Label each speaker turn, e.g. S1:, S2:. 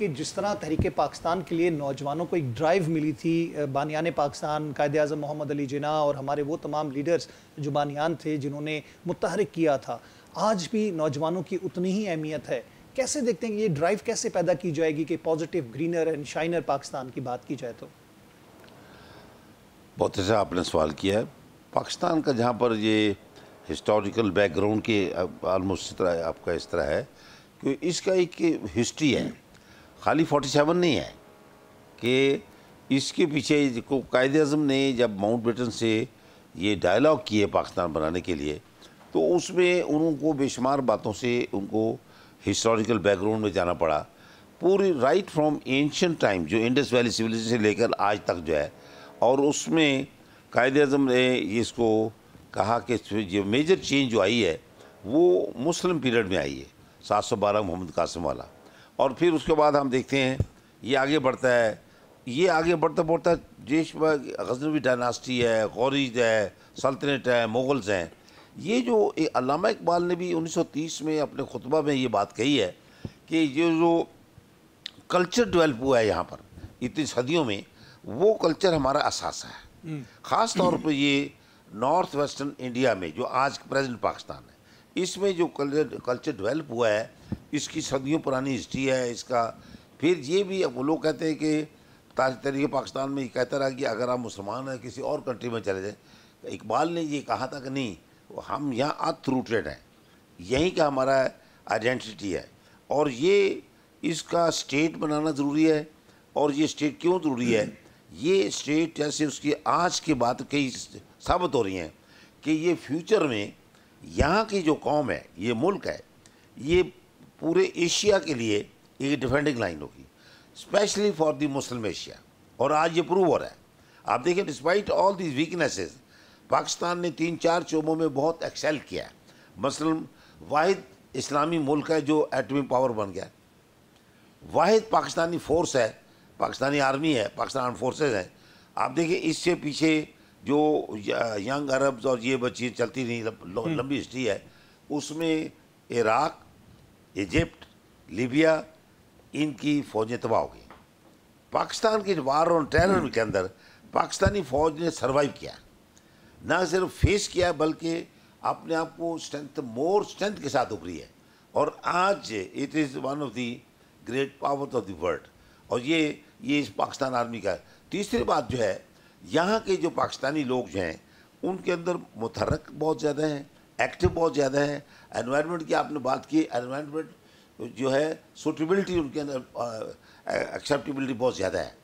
S1: कि जिस तरह तहरीक पाकिस्तान के लिए नौजवानों को एक ड्राइव मिली थी बानियान पाकिस्तान कायद अजम मोहम्मद अली जिना और हमारे वो तमाम लीडर्स जो बानियान थे जिन्होंने मुतहरक किया था आज भी नौजवानों की उतनी ही अहमियत है कैसे देखते हैं कि ये ड्राइव कैसे पैदा की जाएगी कि positive greener and shiner Pakistan की बात की जाए तो
S2: बहुत अच्छा आपने सवाल किया है पाकिस्तान का जहाँ पर ये हिस्टोरिकल बैकग्राउंड के आलमोस्ट इस तरह आपका इस तरह है कि इसका एक हिस्ट्री है खाली 47 नहीं है कि इसके पीछे को कायद अजम ने जब माउंट बेटन से ये डायलॉग किए पाकिस्तान बनाने के लिए तो उसमें उनको बेशुमार बातों से उनको हिस्टोरिकल बैकग्राउंड में जाना पड़ा पूरी राइट फ्रॉम एंशंट टाइम जो इंडस वैली सिविलाइजेशन से लेकर आज तक जो है और उसमें कायद अजम ने इसको कहा कि जो मेजर चेंज जो आई है वो मुस्लिम पीरियड में आई है सात सौ बारह मोहम्मद कासिम वाला और फिर उसके बाद हम देखते हैं ये आगे बढ़ता है ये आगे बढ़ता बढ़ता देश में गजनवी डायनास्टी है गौरीज है सल्तनत है मुग़ल्स हैं ये जो अलामा इकबाल ने भी 1930 में अपने खुतबा में ये बात कही है कि ये जो कल्चर डेवलप हुआ है यहाँ पर इतनी सदियों में वो कल्चर हमारा असासा है हम्म। ख़ास तौर पर ये नॉर्थ वेस्टर्न इंडिया में जो आज प्रेजेंट पाकिस्तान है इसमें जो कल्चर कल्चर डेवलप हुआ है इसकी सदियों पुरानी हिस्ट्री है इसका फिर ये भी वो लोग कहते हैं कि ताज तरीके पाकिस्तान में ये कहता रहा कि अगर आप मुसलमान हैं किसी और कंट्री में चले जाएँ तो इकबाल ने ये कहा था कि नहीं हम यहाँ अर्थ रूटेड हैं यहीं का हमारा आइडेंटिटी है और ये इसका स्टेट बनाना ज़रूरी है और ये स्टेट क्यों ज़रूरी है ये स्टेट जैसे उसकी आज की बात कई साबित हो रही हैं कि ये फ्यूचर में यहाँ की जो कौम है ये मुल्क है ये पूरे एशिया के लिए एक डिफेंडिंग लाइन होगी specially for the Muslim Asia और आज ये प्रूव हो रहा है आप देखिए despite all these weaknesses Pakistan ने तीन चार शोबों में बहुत एक्सेल किया है मसलन वाद इस्लामी मुल्क है जो एटमी पावर बन गया वाद पाकिस्तानी फ़ोर्स है पाकिस्तानी आर्मी है पाकिस्तान फोर्सेज हैं आप देखिए इससे पीछे जो यंग अरब्स और ये बच्ची चलती रही हम्म। लंबी हिस्ट्री है उसमें इराक इजिप्ट लीबिया इनकी फ़ौजें तबाह हो गई पाकिस्तान के वार और टेरर के अंदर पाकिस्तानी फ़ौज ने सर्वाइव किया ना सिर्फ फेस किया बल्कि अपने आप को स्ट्रेंथ मोर स्ट्रेंथ के साथ उभरी है और आज it is one of the great power of the world और ये ये इस पाकिस्तान आर्मी का तीसरी बात जो है यहाँ के जो पाकिस्तानी लोग हैं उनके अंदर मुतरक बहुत ज़्यादा हैं एक्टिव बहुत ज़्यादा हैं एनवायरनमेंट की आपने बात की एनवायरनमेंट जो है सुटेबिलिटी उनके अंदर एक्सेप्टेबिलिटी बहुत ज़्यादा है